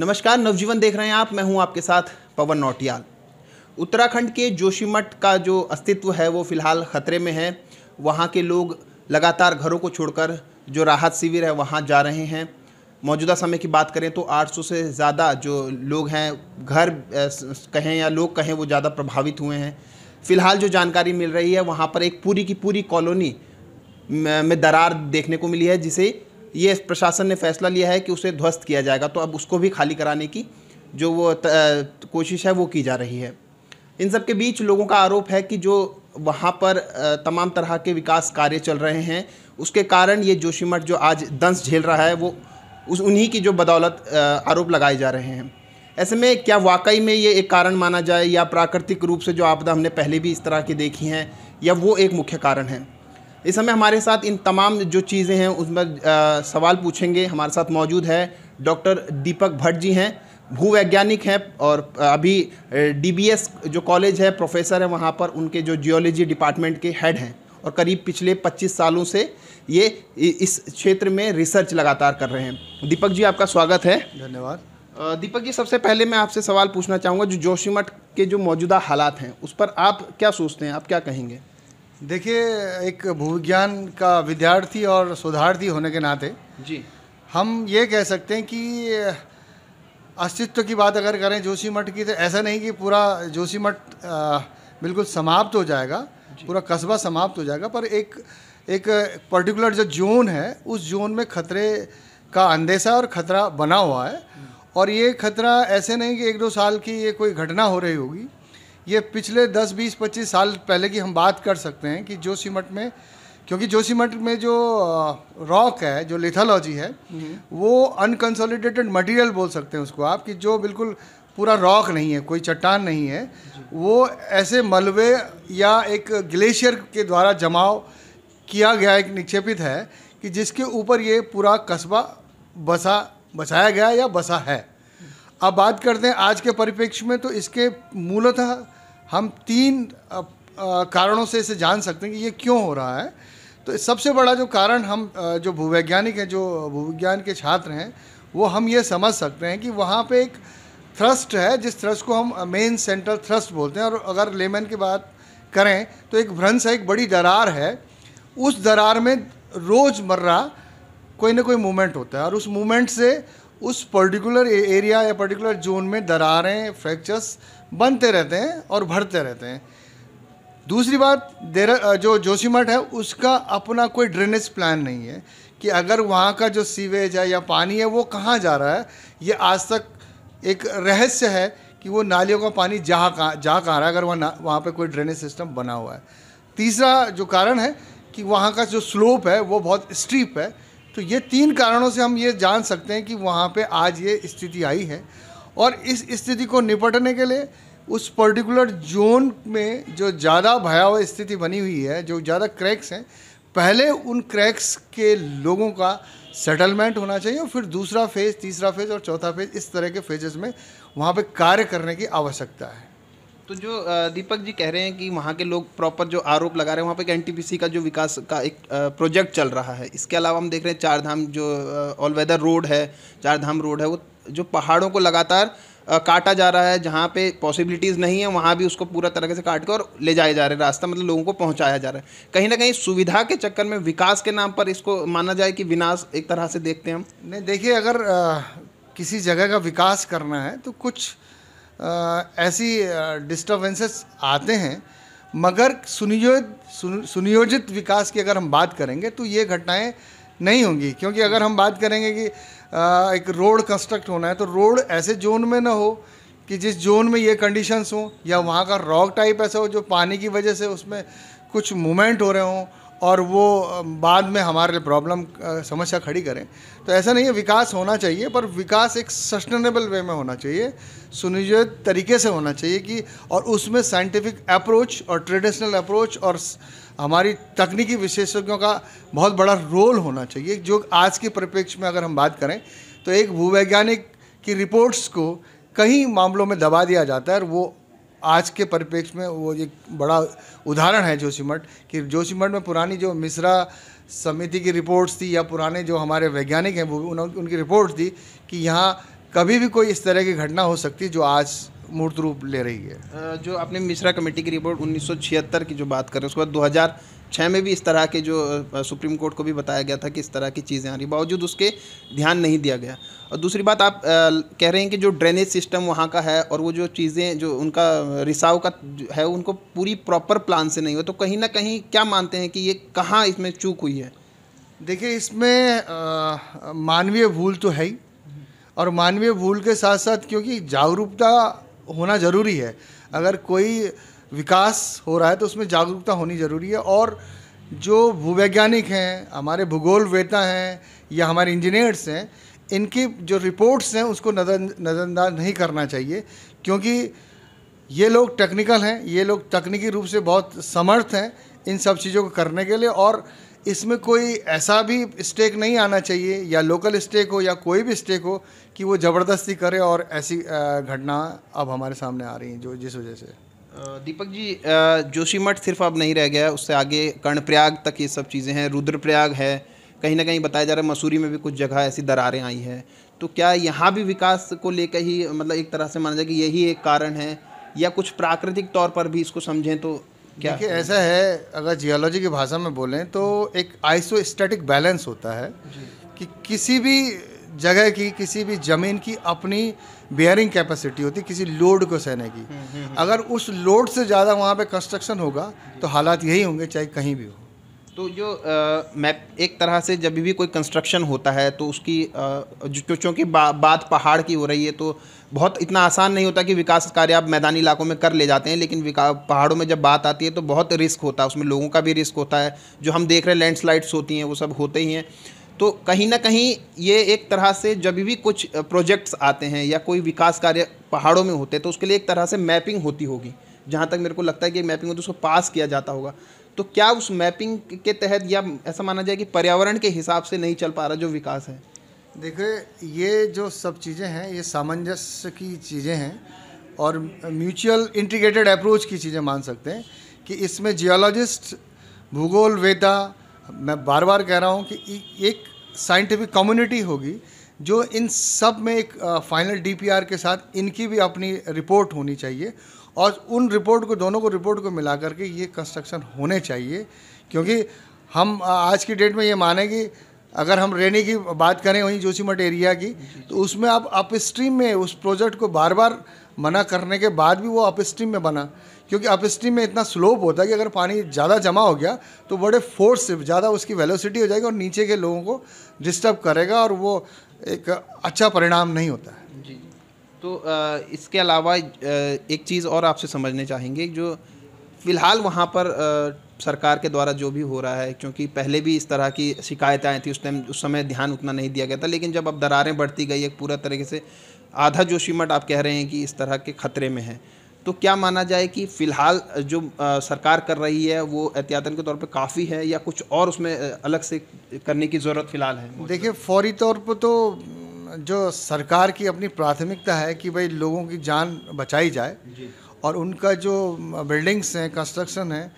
नमस्कार नवजीवन देख रहे हैं आप मैं हूं आपके साथ पवन नौटियाल उत्तराखंड के जोशीमठ का जो अस्तित्व है वो फिलहाल ख़तरे में है वहाँ के लोग लगातार घरों को छोड़कर जो राहत शिविर है वहाँ जा रहे हैं मौजूदा समय की बात करें तो 800 से ज़्यादा जो लोग हैं घर कहें या लोग कहें वो ज़्यादा प्रभावित हुए हैं फ़िलहाल जो जानकारी मिल रही है वहाँ पर एक पूरी की पूरी कॉलोनी में दरार देखने को मिली है जिसे ये प्रशासन ने फैसला लिया है कि उसे ध्वस्त किया जाएगा तो अब उसको भी खाली कराने की जो वो त, कोशिश है वो की जा रही है इन सब के बीच लोगों का आरोप है कि जो वहाँ पर तमाम तरह के विकास कार्य चल रहे हैं उसके कारण ये जोशीमठ जो आज दंश झेल रहा है वो उस उन्हीं की जो बदौलत आरोप लगाए जा रहे हैं ऐसे में क्या वाकई में ये एक कारण माना जाए या प्राकृतिक रूप से जो आपदा हमने पहले भी इस तरह की देखी हैं या वो एक मुख्य कारण है इस समय हमारे साथ इन तमाम जो चीज़ें हैं उसमें सवाल पूछेंगे हमारे साथ मौजूद है डॉक्टर दीपक भट्ट जी हैं भूवैज्ञानिक हैं और अभी डीबीएस जो कॉलेज है प्रोफेसर है वहाँ पर उनके जो जियोलॉजी डिपार्टमेंट के हेड हैं और करीब पिछले 25 सालों से ये इस क्षेत्र में रिसर्च लगातार कर रहे हैं दीपक जी आपका स्वागत है धन्यवाद दीपक जी सबसे पहले मैं आपसे सवाल पूछना चाहूँगा जो जोशीमठ के जो मौजूदा हालात हैं उस पर आप क्या सोचते हैं आप क्या कहेंगे देखिए एक भूविज्ञान का विद्यार्थी और शोधार्थी होने के नाते जी हम ये कह सकते हैं कि अस्तित्व की बात अगर करें जोशी मठ की तो ऐसा नहीं कि पूरा जोशी मठ बिल्कुल समाप्त हो जाएगा पूरा कस्बा समाप्त हो जाएगा पर एक एक पर्टिकुलर जो जोन है उस जोन में खतरे का अंदेशा और खतरा बना हुआ है हम्म। और ये खतरा ऐसे नहीं कि एक दो साल की ये कोई घटना हो रही होगी ये पिछले 10 20 25 साल पहले की हम बात कर सकते हैं कि जोशीमठ में क्योंकि जोशीमठ में जो रॉक है जो लिथोलॉजी है हम्म। वो अनकंसोलिडेटेड मटेरियल बोल सकते हैं उसको आप कि जो बिल्कुल पूरा रॉक नहीं है कोई चट्टान नहीं है वो ऐसे मलबे या एक ग्लेशियर के द्वारा जमाव किया गया एक निक्षेपित है कि जिसके ऊपर ये पूरा कस्बा बसा बसाया गया या बसा है हम्म। अब बात करते हैं आज के परिप्रेक्ष्य में तो इसके मूलतः हम तीन कारणों से इसे जान सकते हैं कि ये क्यों हो रहा है तो सबसे बड़ा जो कारण हम जो भूवैज्ञानिक हैं जो भूविज्ञान के छात्र हैं वो हम ये समझ सकते हैं कि वहाँ पे एक थ्रस्ट है जिस थ्रस्ट को हम मेन सेंट्रल थ्रस्ट बोलते हैं और अगर लेमन की बात करें तो एक भ्रंश है एक बड़ी दरार है उस दरार में रोज़मर्रा कोई ना कोई मूवमेंट होता है और उस मूवमेंट से उस पर्टिकुलर एरिया या पर्टिकुलर जोन में दरारें फ्रैक्चर्स बनते रहते हैं और भरते रहते हैं दूसरी बात देर जो जोशीमठ है उसका अपना कोई ड्रेनेज प्लान नहीं है कि अगर वहाँ का जो सीवेज है या पानी है वो कहाँ जा रहा है ये आज तक एक रहस्य है कि वो नालियों का पानी जहाँ कहाँ जहाँ कहाँ रहा है अगर वहाँ वहाँ पर कोई ड्रेनेज सिस्टम बना हुआ है तीसरा जो कारण है कि वहाँ का जो स्लोप है वो बहुत स्टीप है तो ये तीन कारणों से हम ये जान सकते हैं कि वहाँ पे आज ये स्थिति आई है और इस स्थिति को निपटने के लिए उस पर्टिकुलर जोन में जो ज़्यादा भयावह स्थिति बनी हुई है जो ज़्यादा क्रैक्स हैं पहले उन क्रैक्स के लोगों का सेटलमेंट होना चाहिए और फिर दूसरा फेज़ तीसरा फेज़ और चौथा फेज़ इस तरह के फेजेस में वहाँ पे कार्य करने की आवश्यकता है तो जो दीपक जी कह रहे हैं कि वहाँ के लोग प्रॉपर जो आरोप लगा रहे हैं वहाँ पे टी का जो विकास का एक प्रोजेक्ट चल रहा है इसके अलावा हम देख रहे हैं चार धाम जो ऑल वेदर रोड है चार धाम रोड है वो जो पहाड़ों को लगातार काटा जा रहा है जहाँ पे पॉसिबिलिटीज़ नहीं है वहाँ भी उसको पूरा तरह से काट के और ले जाया जा रहा है रास्ता मतलब लोगों को पहुँचाया जा रहा है कहीं ना कहीं सुविधा के चक्कर में विकास के नाम पर इसको माना जाए कि विनाश एक तरह से देखते हैं हम नहीं देखिए अगर किसी जगह का विकास करना है तो कुछ ऐसी डिस्टर्बेंसेस आते हैं मगर सुनियोजित सुन, सुनियोजित विकास की अगर हम बात करेंगे तो ये घटनाएं नहीं होंगी क्योंकि अगर हम बात करेंगे कि आ, एक रोड कंस्ट्रक्ट होना है तो रोड ऐसे जोन में ना हो कि जिस जोन में ये कंडीशंस हों या वहाँ का रॉक टाइप ऐसा हो जो पानी की वजह से उसमें कुछ मूवमेंट हो रहे हों और वो बाद में हमारे लिए प्रॉब्लम समस्या खड़ी करें तो ऐसा नहीं है विकास होना चाहिए पर विकास एक सस्टेनेबल वे में होना चाहिए सुनियोजित तरीके से होना चाहिए कि और उसमें साइंटिफिक अप्रोच और ट्रेडिशनल अप्रोच और हमारी तकनीकी विशेषज्ञों का बहुत बड़ा रोल होना चाहिए जो आज के परिप्रेक्ष्य में अगर हम बात करें तो एक भूवैज्ञानिक की रिपोर्ट्स को कई मामलों में दबा दिया जाता है और वो आज के परिप्रेक्ष्य में वो एक बड़ा उदाहरण है जोशीमठ कि जोशीमठ में पुरानी जो मिश्रा समिति की रिपोर्ट्स थी या पुराने जो हमारे वैज्ञानिक हैं वो उन, उनकी रिपोर्ट थी कि यहाँ कभी भी कोई इस तरह की घटना हो सकती जो आज मूर्त रूप ले रही है जो आपने मिश्रा कमेटी की रिपोर्ट 1976 की जो बात करें उसके बाद छः में भी इस तरह के जो सुप्रीम कोर्ट को भी बताया गया था कि इस तरह की चीज़ें आ रही बावजूद उसके ध्यान नहीं दिया गया और दूसरी बात आप आ, कह रहे हैं कि जो ड्रेनेज सिस्टम वहाँ का है और वो जो चीज़ें जो उनका रिसाव का है उनको पूरी प्रॉपर प्लान से नहीं हुआ तो कहीं ना कहीं क्या मानते हैं कि ये कहाँ इसमें चूक हुई है देखिए इसमें मानवीय भूल तो है ही और मानवीय भूल के साथ साथ क्योंकि जागरूकता होना ज़रूरी है अगर कोई विकास हो रहा है तो उसमें जागरूकता होनी ज़रूरी है और जो भूवैज्ञानिक हैं हमारे भूगोल वेता हैं या हमारे इंजीनियर्स हैं इनकी जो रिपोर्ट्स हैं उसको नज़र नज़रअंदाज नहीं करना चाहिए क्योंकि ये लोग टेक्निकल हैं ये लोग तकनीकी रूप से बहुत समर्थ हैं इन सब चीज़ों को करने के लिए और इसमें कोई ऐसा भी स्टेक नहीं आना चाहिए या लोकल स्टेक हो या कोई भी स्टेक हो कि वो ज़बरदस्ती करे और ऐसी घटना अब हमारे सामने आ रही है जो जिस वजह से दीपक जी जोशीमठ सिर्फ अब नहीं रह गया उससे आगे कर्णप्रयाग तक ये सब चीज़ें हैं रुद्रप्रयाग है कहीं ना कहीं बताया जा रहा है मसूरी में भी कुछ जगह ऐसी दरारें आई हैं तो क्या यहाँ भी विकास को लेकर ही मतलब एक तरह से माना जाए कि यही एक कारण है या कुछ प्राकृतिक तौर पर भी इसको समझें तो क्या देखिए ऐसा है अगर जियोलॉजी की भाषा में बोलें तो एक आइसोस्टैटिक बैलेंस होता है कि किसी भी जगह की किसी भी ज़मीन की अपनी बेयरिंग कैपेसिटी होती किसी लोड को सहने की हम्म, हम्म, हम्म। अगर उस लोड से ज़्यादा वहाँ पे कंस्ट्रक्शन होगा तो हालात यही होंगे चाहे कहीं भी हो तो जो मैप एक तरह से जब भी कोई कंस्ट्रक्शन होता है तो उसकी चूँकि बा, बात पहाड़ की हो रही है तो बहुत इतना आसान नहीं होता कि विकास कार्य आप मैदानी इलाकों में कर ले जाते हैं लेकिन पहाड़ों में जब बात आती है तो बहुत रिस्क होता है उसमें लोगों का भी रिस्क होता है जो हम देख रहे हैं लैंडस्लाइड्स होती हैं वो सब होते ही हैं तो कहीं ना कहीं ये एक तरह से जब भी कुछ प्रोजेक्ट्स आते हैं या कोई विकास कार्य पहाड़ों में होते हैं तो उसके लिए एक तरह से मैपिंग होती होगी जहाँ तक मेरे को लगता है कि मैपिंग होती है उसको पास किया जाता होगा तो क्या उस मैपिंग के तहत या ऐसा माना जाए कि पर्यावरण के हिसाब से नहीं चल पा रहा जो विकास है देखिए ये जो सब चीज़ें हैं ये सामंजस्य की चीज़ें हैं और म्यूचुअल इंटीग्रेटेड अप्रोच की चीज़ें मान सकते हैं कि इसमें जियोलॉजिस्ट भूगोल वेदा मैं बार बार कह रहा हूँ कि एक साइंटिफिक कम्युनिटी होगी जो इन सब में एक फाइनल डीपीआर के साथ इनकी भी अपनी रिपोर्ट होनी चाहिए और उन रिपोर्ट को दोनों को रिपोर्ट को मिला करके ये कंस्ट्रक्शन होने चाहिए क्योंकि हम आज की डेट में ये माने कि अगर हम रेनी की बात करें वहीं जोशीमठ एरिया की तो उसमें आप अपस्ट्रीम में उस प्रोजेक्ट को बार बार मना करने के बाद भी वो अपस्ट्रीम में बना क्योंकि अपस्ट्रीम में इतना स्लोप होता है कि अगर पानी ज़्यादा जमा हो गया तो बड़े फोर्स से ज़्यादा उसकी वेलोसिटी हो जाएगी और नीचे के लोगों को डिस्टर्ब करेगा और वो एक अच्छा परिणाम नहीं होता है जी तो आ, इसके अलावा एक चीज़ और आपसे समझने चाहेंगे जो फ़िलहाल वहाँ पर आ, सरकार के द्वारा जो भी हो रहा है क्योंकि पहले भी इस तरह की शिकायतें आई थी उस टाइम उस समय ध्यान उतना नहीं दिया गया था लेकिन जब अब दरारें बढ़ती गई एक पूरा तरीके से आधा जोशीमठ आप कह रहे हैं कि इस तरह के खतरे में है तो क्या माना जाए कि फ़िलहाल जो सरकार कर रही है वो एहतियातन के तौर पे काफ़ी है या कुछ और उसमें अलग से करने की ज़रूरत फ़िलहाल है देखिए फौरी तौर पर तो जो सरकार की अपनी प्राथमिकता है कि भाई लोगों की जान बचाई जाए और उनका जो बिल्डिंग्स हैं कंस्ट्रक्शन है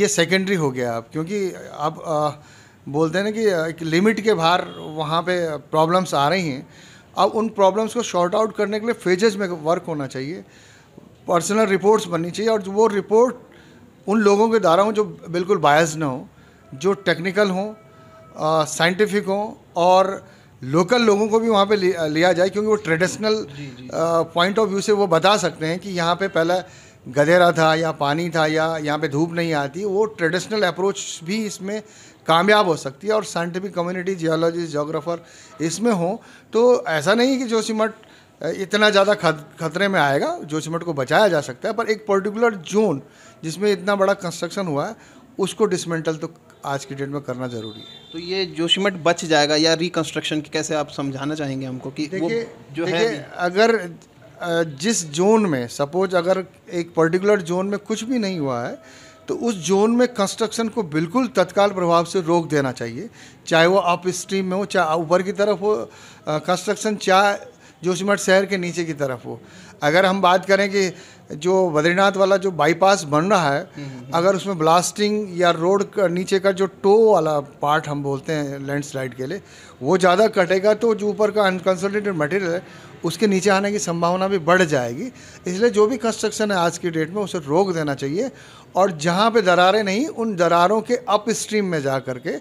ये सेकेंडरी हो गया अब क्योंकि अब बोलते हैं ना कि एक लिमिट के बाहर वहाँ पे प्रॉब्लम्स आ रही हैं अब उन प्रॉब्लम्स को शॉर्ट आउट करने के लिए फेजेज में वर्क होना चाहिए पर्सनल रिपोर्ट्स बननी चाहिए और वो रिपोर्ट उन लोगों के द्वारा हों जो बिल्कुल बायस ना हों जो टेक्निकल हों साइंटिफिक हों और लोकल लोगों को भी वहाँ पे लिया जाए क्योंकि वो ट्रेडिशनल पॉइंट ऑफ व्यू से वो बता सकते हैं कि यहाँ पे पहले गधेरा था या पानी था या यहाँ पे धूप नहीं आती वो ट्रेडिशनल अप्रोच भी इसमें कामयाब हो सकती है और साइंटिफिक कम्युनिटी जियोलॉजिस्ट जोग्राफर इसमें हो तो ऐसा नहीं कि जोशीमठ इतना ज़्यादा खतरे में आएगा जोशीमठ को बचाया जा सकता है पर एक पर्टिकुलर जोन जिसमें इतना बड़ा कंस्ट्रक्शन हुआ है उसको डिसमेंटल तो आज की डेट में करना ज़रूरी है तो ये जोशीमठ बच जाएगा या रिकंस्ट्रक्शन की कैसे आप समझाना चाहेंगे हमको कि वो जो है अगर जिस जोन में सपोज अगर एक पर्टिकुलर जोन में कुछ भी नहीं हुआ है तो उस जोन में कंस्ट्रक्शन को बिल्कुल तत्काल प्रभाव से रोक देना चाहिए चाहे वो अप स्ट्रीम में हो चाहे ऊपर की तरफ हो कंस्ट्रक्शन चाहे जोशीमठ शहर के नीचे की तरफ हो अगर हम बात करें कि जो बद्रीनाथ वाला जो बाईपास बन रहा है हम्म, हम्म, हम्म। अगर उसमें ब्लास्टिंग या रोड नीचे का जो टो वाला पार्ट हम बोलते हैं लैंडस्लाइड के लिए वो ज़्यादा कटेगा तो जो ऊपर का अनकंसल्टेटेड मटेरियल है उसके नीचे आने की संभावना भी बढ़ जाएगी इसलिए जो भी कंस्ट्रक्शन है आज की डेट में उसे रोक देना चाहिए और जहाँ पे दरारें नहीं उन दरारों के अप स्ट्रीम में जा करके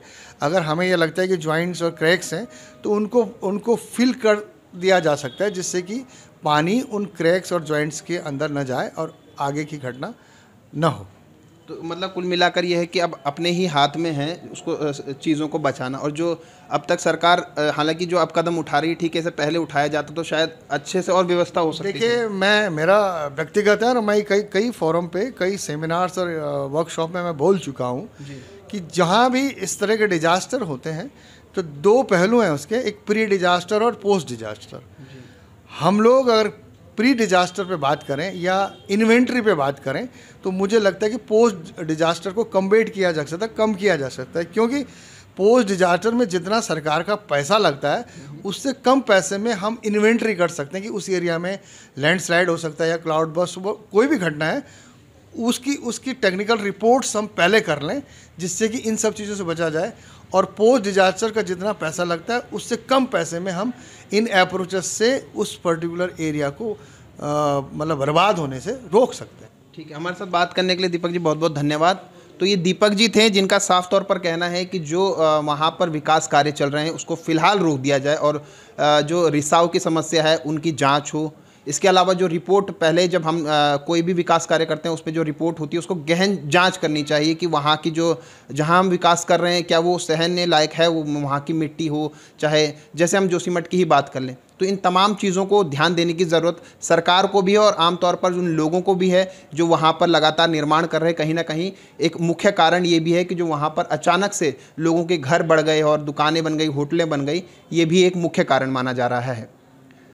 अगर हमें यह लगता है कि जॉइंट्स और क्रैक्स हैं तो उनको उनको फिल कर दिया जा सकता है जिससे कि पानी उन क्रैक्स और जॉइंट्स के अंदर न जाए और आगे की घटना न हो तो मतलब कुल मिलाकर यह है कि अब अपने ही हाथ में है उसको चीज़ों को बचाना और जो अब तक सरकार हालांकि जो अब कदम उठा रही है ठीक है से पहले उठाया जाता तो शायद अच्छे से और व्यवस्था हो सकती देखिए मैं मेरा व्यक्तिगत है और मैं कई कई फोरम पे कई सेमिनार्स और वर्कशॉप में मैं बोल चुका हूँ कि जहाँ भी इस तरह के डिजास्टर होते हैं तो दो पहलू हैं उसके एक प्री डिजास्टर और पोस्ट डिजास्टर हम लोग अगर प्री डिजास्टर पे बात करें या इन्वेंट्री पे बात करें तो मुझे लगता है कि पोस्ट डिजास्टर को कम्बेट किया जा सकता है कम किया जा सकता है क्योंकि पोस्ट डिजास्टर में जितना सरकार का पैसा लगता है उससे कम पैसे में हम इन्वेंट्री कर सकते हैं कि उस एरिया में लैंडस्लाइड हो सकता है या क्लाउड बस कोई भी घटना है उसकी उसकी टेक्निकल रिपोर्ट्स हम पहले कर लें जिससे कि इन सब चीज़ों से बचा जाए और पोस्ट डिजास्टर का जितना पैसा लगता है उससे कम पैसे में हम इन अप्रोचेस से उस पर्टिकुलर एरिया को मतलब बर्बाद होने से रोक सकते हैं ठीक है हमारे साथ बात करने के लिए दीपक जी बहुत बहुत धन्यवाद तो ये दीपक जी थे जिनका साफ तौर पर कहना है कि जो वहाँ पर विकास कार्य चल रहे हैं उसको फ़िलहाल रोक दिया जाए और जो रिसाव की समस्या है उनकी जाँच हो इसके अलावा जो रिपोर्ट पहले जब हम आ, कोई भी विकास कार्य करते हैं उस पर जो रिपोर्ट होती है उसको गहन जांच करनी चाहिए कि वहाँ की जो जहाँ हम विकास कर रहे हैं क्या वो सहने लायक है वो वहाँ की मिट्टी हो चाहे जैसे हम जोशीमठ की ही बात कर लें तो इन तमाम चीज़ों को ध्यान देने की ज़रूरत सरकार को भी है और आमतौर पर उन लोगों को भी है जो वहाँ पर लगातार निर्माण कर रहे हैं कहीं ना कहीं एक मुख्य कारण ये भी है कि जो वहाँ पर अचानक से लोगों के घर बढ़ गए और दुकानें बन गई होटलें बन गई ये भी एक मुख्य कारण माना जा रहा है